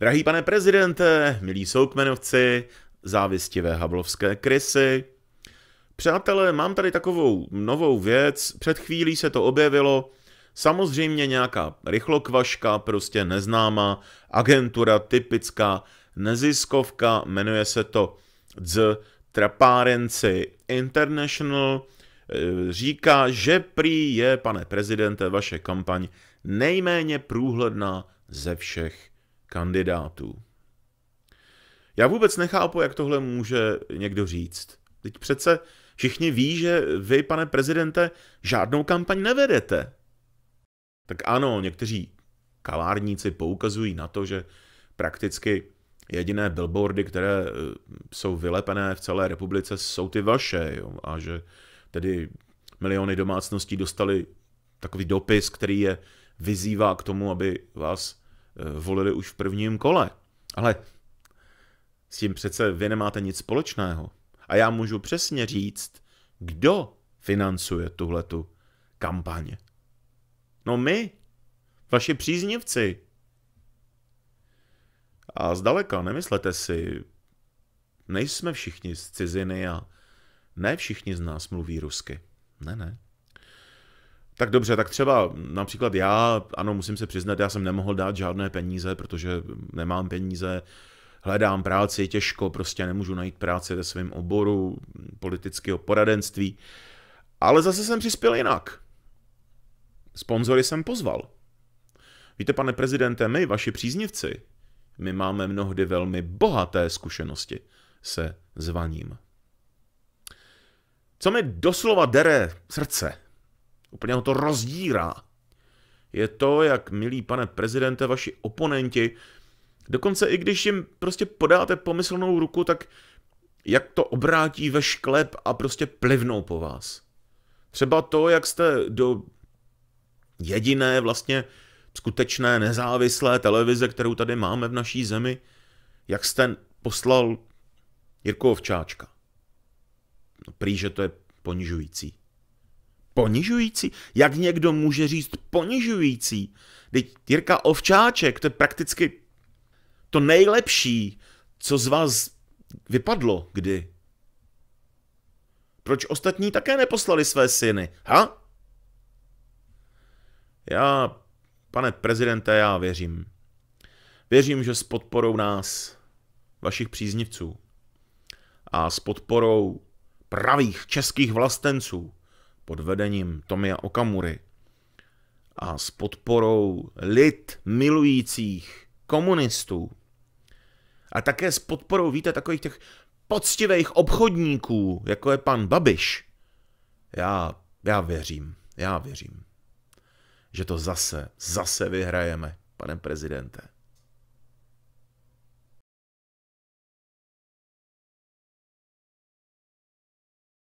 Drahý pane prezidente, milí soukmenovci, závistivé hablovské krysy. Přátelé, mám tady takovou novou věc, před chvílí se to objevilo, samozřejmě nějaká rychlokvaška, prostě neznámá, agentura typická, neziskovka, jmenuje se to z Trapárenci International, eh, říká, že prý je, pane prezidente, vaše kampaň nejméně průhledná ze všech kandidátů. Já vůbec nechápu, jak tohle může někdo říct. Teď přece všichni ví, že vy, pane prezidente, žádnou kampaň nevedete. Tak ano, někteří kalárníci poukazují na to, že prakticky jediné billboardy, které eh, jsou vylepené v celé republice, jsou ty vaše. Jo? A že tedy miliony domácností dostali takový dopis, který je vyzývá k tomu, aby vás Eh, volili už v prvním kole. Ale s tím přece vy nemáte nic společného. A já můžu přesně říct, kdo financuje tuhletu kampaň. No my, vaši příznivci. A zdaleka, nemyslete si, nejsme všichni z ciziny a ne všichni z nás mluví rusky. Ne, ne. Tak dobře, tak třeba například já, ano, musím se přiznat, já jsem nemohl dát žádné peníze, protože nemám peníze, hledám práci, těžko, prostě nemůžu najít práci ve svém oboru politického poradenství. Ale zase jsem přispěl jinak. Sponzory jsem pozval. Víte, pane prezidente, my, vaši příznivci, my máme mnohdy velmi bohaté zkušenosti se zvaním. Co mi doslova dere srdce, Úplně ho to rozdírá. Je to, jak, milí pane prezidente, vaši oponenti, dokonce i když jim prostě podáte pomyslnou ruku, tak jak to obrátí ve šklep a prostě plivnou po vás. Třeba to, jak jste do jediné vlastně skutečné nezávislé televize, kterou tady máme v naší zemi, jak jste poslal Jirku Ovčáčka. No, prý, že to je ponižující ponižující? Jak někdo může říct ponižující? Teď Jirka Ovčáček, to je prakticky to nejlepší, co z vás vypadlo kdy. Proč ostatní také neposlali své syny, ha? Já, pane prezidente, já věřím. Věřím, že s podporou nás, vašich příznivců, a s podporou pravých českých vlastenců, pod vedením Tomia Okamury a s podporou lid milujících komunistů a také s podporou, víte, takových těch poctivých obchodníků, jako je pan Babiš, já, já věřím, já věřím, že to zase, zase vyhrajeme, pane prezidente.